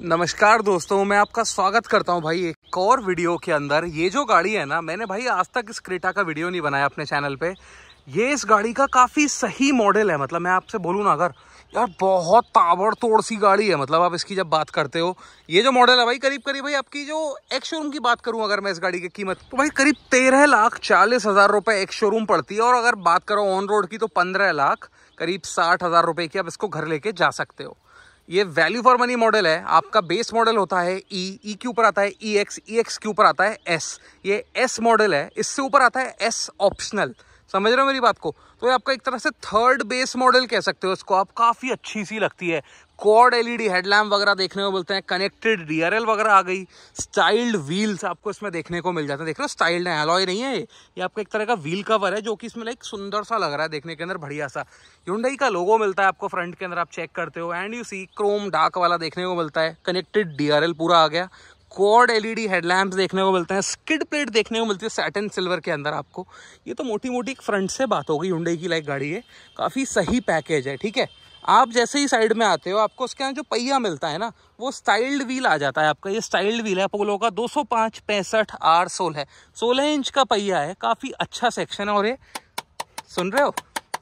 नमस्कार दोस्तों मैं आपका स्वागत करता हूं भाई एक और वीडियो के अंदर ये जो गाड़ी है ना मैंने भाई आज तक इस क्रेटा का वीडियो नहीं बनाया अपने चैनल पे ये इस गाड़ी का काफ़ी सही मॉडल है मतलब मैं आपसे बोलूँ ना अगर यार बहुत ताबड़तोड़ सी गाड़ी है मतलब आप इसकी जब बात करते हो ये जो मॉडल है भाई करीब करीब भाई आपकी जो एक शोरूम की बात करूँ अगर मैं इस गाड़ी की कीमत तो भाई करीब तेरह लाख चालीस हज़ार रुपये एक शोरूम पड़ती है और अगर बात करो ऑन रोड की तो पंद्रह लाख करीब साठ हज़ार रुपये की आप इसको घर लेके जा सकते हो ये वैल्यू फॉर मनी मॉडल है आपका बेस मॉडल होता है ई e, ई e के ऊपर आता है ई एक्स ई एक्स के ऊपर आता है एस ये एस मॉडल है इससे ऊपर आता है एस ऑप्शनल समझ रहे हो मेरी बात को तो ये आपका एक तरह से थर्ड बेस मॉडल कह सकते हो इसको आप काफ़ी अच्छी सी लगती है कॉर्ड एलईडी हेडलैम्प वगैरह देखने को मिलते हैं कनेक्टेड डीआरएल वगैरह आ गई स्टाइल्ड व्हील्स आपको इसमें देखने को मिल जाते हैं देख रहे हो स्टाइल्ड है अलॉय नहीं है ये आपका एक तरह का व्हील कवर है जो कि इसमें लाइक सुंदर सा लग रहा है देखने के अंदर बढ़िया सा यूंडई का लोगो मिलता है आपको फ्रंट के अंदर आप चेक करते हो and you see chrome dark वाला देखने को मिलता है कनेक्टेड डी पूरा आ गया क्वाड एलईडी हेडलैम्प्स देखने को मिलते हैं स्किड प्लेट देखने को मिलती है सैटन सिल्वर के अंदर आपको ये तो मोटी मोटी फ्रंट से बात हो गई हुडई की लाइक गाड़ी है काफ़ी सही पैकेज है ठीक है आप जैसे ही साइड में आते हो आपको उसके यहाँ जो पहिया मिलता है ना वो स्टाइल्ड व्हील आ जाता है आपका ये स्टाइल्ड व्हील है अपोलो का पाँच पैंसठ आर सोलह सोलह इंच का पहिया है काफ़ी अच्छा सेक्शन है और ये सुन रहे हो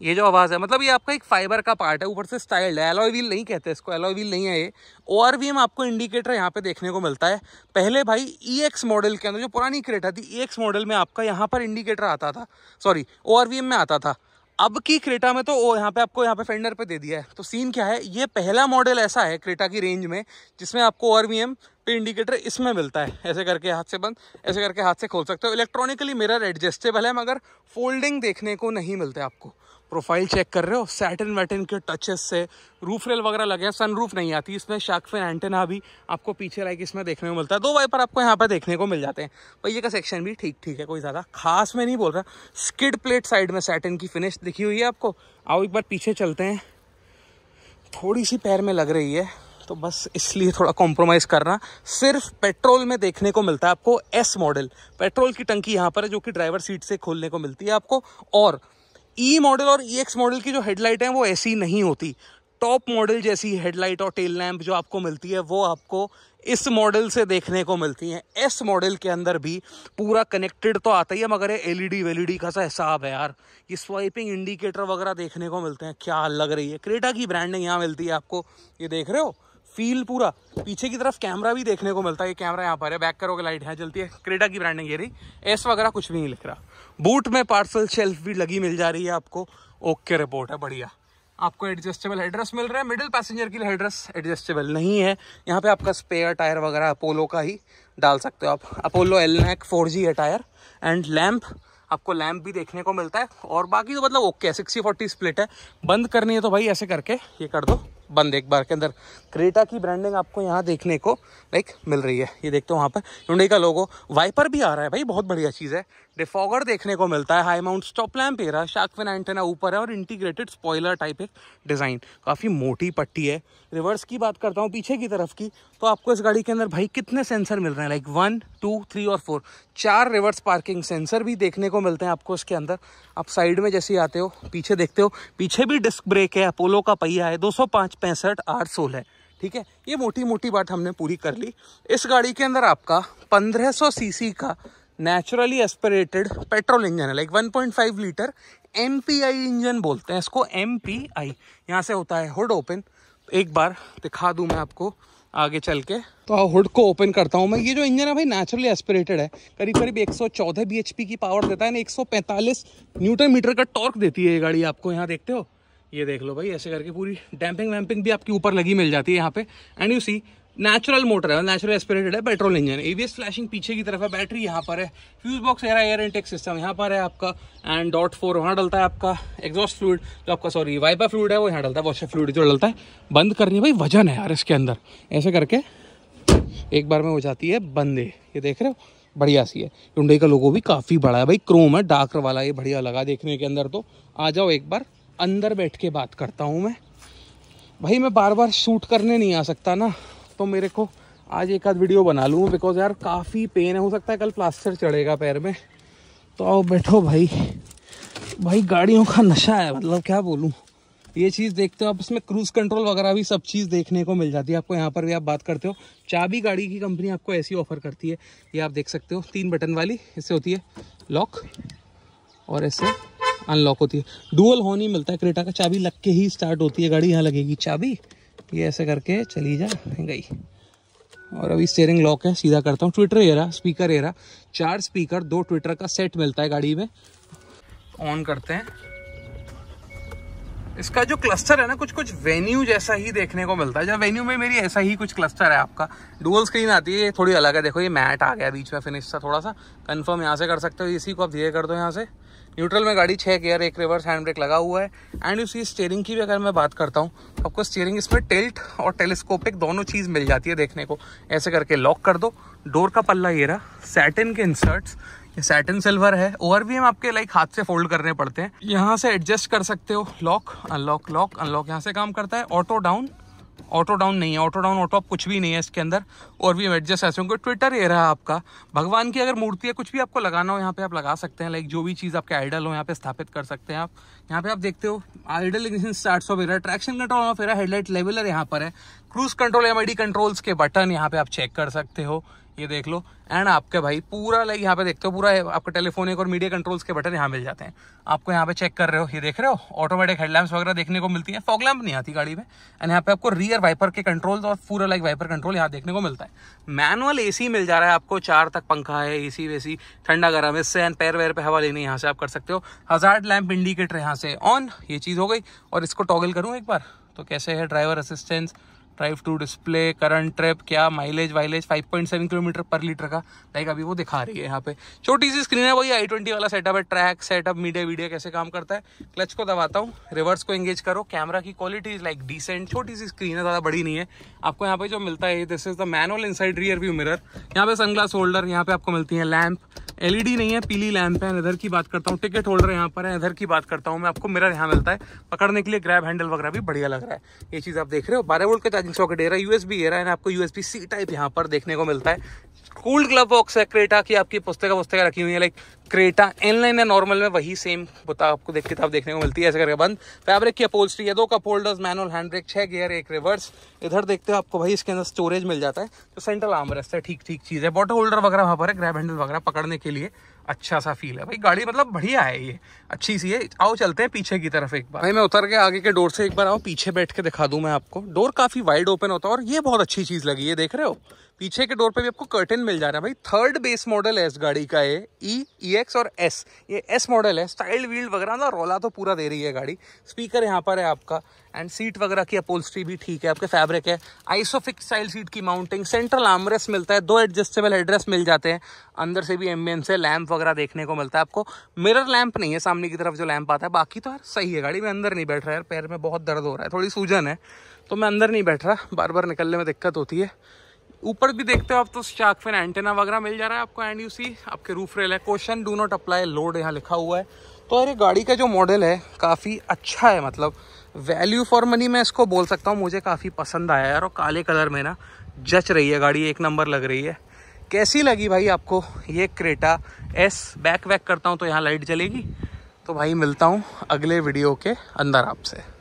ये जो आवाज़ है मतलब ये आपका एक फाइबर का पार्ट है ऊपर से स्टाइल्ड है एलोई व्हील नहीं कहते इसको एलोई व्हील नहीं है ये ओ आर वी एम आपको इंडिकेटर यहाँ पे देखने को मिलता है पहले भाई ई एक्स मॉडल के अंदर जो पुरानी क्रेटा थी ई एक्स मॉडल में आपका यहाँ पर इंडिकेटर आता था sorry O R V M में आता था अब की क्रेटा में तो ओ यहाँ पे आपको यहाँ पे फेंडर पे दे दिया है तो सीन क्या है ये पहला मॉडल ऐसा है क्रेटा की रेंज में जिसमें आपको ओ आर वी एम पे इंडिकेटर इसमें मिलता है ऐसे करके हाथ से बंद ऐसे करके हाथ से खोल सकते हो इलेक्ट्रॉनिकली मिरर एडजस्टेबल है मगर फोल्डिंग देखने को नहीं मिलता आपको प्रोफाइल चेक कर रहे हो सैटन वैटन के टचेस से रूफ रेल वगैरह लगे हैं सनरूफ नहीं आती इसमें शार्क फिन एंटेना भी आपको पीछे लाइक इसमें देखने को मिलता है दो वाइपर आपको यहाँ पर देखने को मिल जाते हैं पहिए का सेक्शन भी ठीक ठीक है कोई ज़्यादा खास मैं नहीं बोल रहा स्किड प्लेट साइड में सैटन की फिनिश दिखी हुई है आपको आओ एक बार पीछे चलते हैं थोड़ी सी पैर में लग रही है तो बस इसलिए थोड़ा कॉम्प्रोमाइज़ करना सिर्फ पेट्रोल में देखने को मिलता है आपको एस मॉडल पेट्रोल की टंकी यहाँ पर है जो कि ड्राइवर सीट से खोलने को मिलती है आपको और ई e मॉडल और ई एक्स मॉडल की जो हेडलाइट है वो ऐसी नहीं होती टॉप मॉडल जैसी हेडलाइट और टेल लैंप जो आपको मिलती है वो आपको इस मॉडल से देखने को मिलती हैं एस मॉडल के अंदर भी पूरा कनेक्टेड तो आता ही है मगर एलईडी वेलईडी e e का सा हिसाब है यार ये स्वाइपिंग इंडिकेटर वगैरह देखने को मिलते हैं क्या लग रही है क्रेटा की ब्रांडिंग यहाँ मिलती है आपको ये देख रहे हो फील पूरा पीछे की तरफ कैमरा भी देखने को मिलता है ये कैमरा यहाँ पर है बैक करोगे लाइट है जलती है क्रेडा की ब्रांडिंग ये रही एस वगैरह कुछ भी नहीं लिख रहा बूट में पार्सल शेल्फ भी लगी मिल जा रही है आपको ओके रिपोर्ट है बढ़िया आपको एडजस्टेबल हेड्रेस मिल रहा है मिडिल पैसेंजर के लिए हेड्रेस एडजस्टेबल नहीं है यहाँ पे आपका स्पेयर टायर वगैरह अपोलो का ही डाल सकते हो आप Apollo Alnac four G है टायर एंड लैम्प आपको लैम्प भी देखने को मिलता है और बाकी तो मतलब ओके सिक्सटी फोर्टी स्प्लिट है बंद करनी है तो भाई ऐसे करके ये कर दो बंद एक बार के अंदर क्रेटा की ब्रांडिंग आपको यहाँ देखने को लाइक मिल रही है ये देखते हो वहाँ पर हुंडई का लोगो वाइपर भी आ रहा है भाई बहुत बढ़िया चीज़ है डिफॉगर देखने को मिलता है हाई माउंट स्टॉप लैम्प एरा फिन एंटेना ऊपर है और इंटीग्रेटेड स्पॉयलर टाइप एक डिज़ाइन काफ़ी मोटी पट्टी है रिवर्स की बात करता हूँ पीछे की तरफ की तो आपको इस गाड़ी के अंदर भाई कितने सेंसर मिल रहे हैं लाइक वन टू थ्री और फोर चार रिवर्स पार्किंग सेंसर भी देखने को मिलते हैं आपको इसके अंदर आप साइड में जैसे आते हो पीछे देखते हो पीछे भी डिस्क ब्रेक है अपोलो का पहिया है दो सौ पाँच पैंसठ आठ सोलह ठीक है ये मोटी मोटी बात हमने पूरी कर ली इस गाड़ी के अंदर आपका पंद्रह सौ सीसी का नेचुरली एस्परेटेड पेट्रोल इंजन है लाइक 1.5 लीटर एम इंजन बोलते हैं इसको एम पी आई यहाँ से होता है हुड ओपन एक बार दिखा दूँ मैं आपको आगे चल के तो हुड हाँ, को ओपन करता हूँ मैं ये जो इंजन है भाई नेचुरली एस्पिरेटेड है करीब करीब 114 पी की पावर देता है ना 145 न्यूटन मीटर का टॉर्क देती है ये गाड़ी आपको यहाँ देखते हो ये देख लो भाई ऐसे करके पूरी डैम्पिंग वैम्पिंग भी आपकी ऊपर लगी मिल जाती है यहाँ पे and you see natural motor है नेचुरल एस्पिरेटेड है पेट्रोल इंजन एवीएस फ्लैशिंग पीछे की तरफ है बैटरी यहाँ पर है फ्यूज बॉक्स एरा एयर इंटेक सिस्टम यहाँ पर है आपका एंड डॉट फोर वहाँ डलता है आपका एग्जॉस्ट फ्लूड जो आपका सॉरी वाइपर फ्लूड है वो यहाँ डलता है वॉशर फ्लूड जो डलता है बंद करनी भाई वजन है यार इसके अंदर ऐसे करके एक बार में हो जाती है बंदे ये देख रहे हो बढ़िया सी है टुंडई का लोगो भी काफ़ी बड़ा है भाई क्रोम है डार्क वाला ये बढ़िया लगा देखने के अंदर तो आ जाओ एक बार अंदर बैठ के बात करता हूँ मैं भाई मैं बार बार शूट करने नहीं आ सकता ना सकता तो हूँ मेरे को आज एक आध वीडियो बना लूँ बिकॉज यार काफ़ी पेन है हो सकता है कल प्लास्टर चढ़ेगा पैर में तो आओ बैठो भाई भाई गाड़ियों का नशा है मतलब क्या बोलूँ ये चीज़ देखते हो आप इसमें क्रूज़ कंट्रोल वगैरह भी सब चीज़ देखने को मिल जाती है आपको यहाँ पर भी आप बात करते हो चाबी गाड़ी की कंपनी आपको ऐसी ऑफर करती है ये आप देख सकते हो तीन बटन वाली इससे होती है लॉक और ऐसे अनलॉक होती है डुअल हॉर्न ही मिलता है क्रेटा का चाबी लग के ही स्टार्ट होती है गाड़ी यहाँ लगेगी चाबी ये ऐसे करके चली जा गई और अभी स्टेयरिंग लॉक है सीधा करता हूँ ट्विटर एरा स्पीकर एरा चार स्पीकर दो ट्विटर का सेट मिलता है गाड़ी में ऑन करते हैं इसका जो क्लस्टर है ना कुछ कुछ वेन्यू जैसा ही देखने को मिलता है जब वेन्यू में मेरी ऐसा ही कुछ क्लस्टर है आपका डुअल स्क्रीन आती है ये थोड़ी अलग है देखो ये मैट आ गया बीच में फिनिश सा थोड़ा सा कंफर्म यहाँ से कर सकते हो इसी को आप धीरे कर दो यहाँ से न्यूट्रल में गाड़ी छः गेयर एक रिवर्स हैंड ब्रेक लगा हुआ है एंड उसी स्टेयरिंग की भी अगर मैं बात करता हूँ तो आपको स्टेयरिंग इसमें टेल्ट और टेलीस्कोपिक दोनों चीज़ मिल जाती है देखने को ऐसे करके लॉक कर दो डोर का पल्ला ये रहा सैटिन के इंसर्ट्स ये सैटिन सिल्वर है ओवर भी हम आपके लाइक हाथ से फोल्ड करने पड़ते हैं यहाँ से एडजस्ट कर सकते हो लॉक अनलॉक लॉक अनलॉक यहाँ से काम करता है ऑटो डाउन ऑटो डाउन नहीं है ऑटो डाउन ऑटो कुछ भी नहीं है इसके अंदर और भी एडजस्ट ऐसे होंगे ट्विटर ये रहा आपका भगवान की अगर मूर्ति है कुछ भी आपको लगाना हो यहाँ पे आप लगा सकते हैं लाइक जो भी चीज़ आपके आइडल हो यहाँ पे स्थापित कर सकते हैं आप यहाँ पे आप देखते हो आइडल इग्निशन स्टार्ट ऑफ एरा ट्रैक्शन कंट्रोल ऑफ एरा हेडलाइट लेवलर यहाँ पर है क्रूज कंट्रोल एम कंट्रोल्स के बटन यहाँ पे आप चेक कर सकते हो ये देख लो एंड आपके भाई पूरा लाइक यहाँ पे देखते हो पूरा आपका टेलीफोनिक और मीडिया कंट्रोल्स के बटन यहाँ मिल जाते हैं आपको यहाँ पे चेक कर रहे हो ये देख रहे हो ऑटोमेटिक हेडलैम्प्स वगैरह देखने को मिलती है फॉग लैम्प नहीं आती गाड़ी में एंड यहाँ पे आपको रियर वाइपर के कंट्रोल्स और पूरा लाइक वाइपर कंट्रोल यहाँ देखने को मिलता है मैनुअल ए मिल जा रहा है आपको चार तक पंखा है ए वे वेसी ठंडा गर्म इससे एंड पैर वैर पर हवा लेने यहाँ से आप कर सकते हो हजार्ड लैम्प इंडिकेटर यहाँ से ऑन ये चीज़ हो गई और इसको टॉगल करूँ एक बार तो कैसे है driver assistance drive to display current trip क्या माइलेज वाइलेज 5.7 किलोमीटर पर लीटर का लाइक अभी वो दिखा रही है यहाँ पे छोटी सी स्क्रीन है वही आई ट्वेंटी वाला सेटअप है ट्रैक सेटअप मीडिया वीडिया कैसे काम करता है क्लच को दबाता हूँ रिवर्स को एंगेज करो कैमरा की क्वालिटी इज लाइक डिसेंट छोटी सी स्क्रीन है ज़्यादा बड़ी नहीं है आपको यहाँ पे जो मिलता है this is the manual inside rear view mirror यहाँ पे सनग्लास होल्डर यहाँ पे आपको मिलती है लैम्प एलईडी e नहीं है पीली लैंप है इधर की बात करता हूँ टिकट होल्डर यहाँ पर है इधर की बात करता हूँ मैं आपको मिरर यहाँ मिलता है पकड़ने के लिए ग्रैब हैंडल वगैरह भी बढ़िया लग रहा है ये चीज़ आप देख रहे हो बारह वोल्ट का चार्जिंग सॉकेट एरा यूएस एरा है आपको यूएसबी सी टाइप यहाँ पर देखने को मिलता है कूल्ड ग्लव बॉक्स है क्रेटा की आपकी पुस्तक पुस्तक रखी हुई है लाइक क्रेटा एनलाइन है नॉर्मल में वही सेम बता आपको देख किताब देखने को मिलती है ऐसे करके बंद फैब्रिक की अपोल्स्ट्री है दो cup holders manual hand brake gear एक रिवर्स इधर देखते हो आपको भाई इसके अंदर स्टोरेज मिल जाता है तो सेंट्रल आर्म है ठीक ठीक चीज़ है बॉटल होल्डर वगैरह वहाँ पर है ग्रैब हैंडल वगैरह पकड़ने के के लिए अच्छा सा फील है भाई गाड़ी मतलब बढ़िया है ये अच्छी सी है आओ चलते हैं पीछे की तरफ एक बार भाई मैं उतर के आगे के डोर से एक बार आओ पीछे बैठ के दिखा दूं मैं आपको डोर काफ़ी वाइड ओपन होता है और ये बहुत अच्छी चीज़ लगी है देख रहे हो पीछे के डोर पे भी आपको कर्टन मिल जा रहा है भाई थर्ड बेस मॉडल है इस गाड़ी का ये ई ई एक्स और एस ये एस मॉडल है स्टाइल व्हील वगैरह ना रोला तो पूरा दे रही है गाड़ी स्पीकर यहाँ पर है आपका एंड सीट वगैरह की अपोलस्ट्री भी ठीक है आपके फैब्रिक है आइसोफिक्स स्टाइल सीट की माउंटिंग सेंट्रल आमरेस मिलता है दो एडजस्टेबल हेडरेस मिल जाते हैं अंदर से भी एम्बियंस है लैंप वगैरह देखने को मिलता है आपको मिरर लैंप नहीं है सामने की तरफ जो लैंप आता है बाकी तो यार सही है गाड़ी में अंदर नहीं बैठ रहा है पैर में बहुत दर्द हो रहा है थोड़ी सूजन है तो मैं अंदर नहीं बैठ रहा बार बार निकलने में दिक्कत होती है ऊपर भी देखते हो आप तो शार्क फिन एंटेना वगैरह मिल जा रहा है आपको एंड यू सी आपके रूफ रेल है question do not apply load यहाँ लिखा हुआ है तो अरे गाड़ी का जो मॉडल है काफ़ी अच्छा है मतलब वैल्यू फॉर मनी मैं इसको बोल सकता हूँ मुझे काफ़ी पसंद आया यार और काले कलर में ना जच रही है गाड़ी एक नंबर लग रही है कैसी लगी भाई आपको ये क्रेटा एस बैक वैक करता हूँ तो यहाँ लाइट जलेगी तो भाई मिलता हूँ अगले वीडियो के अंदर आपसे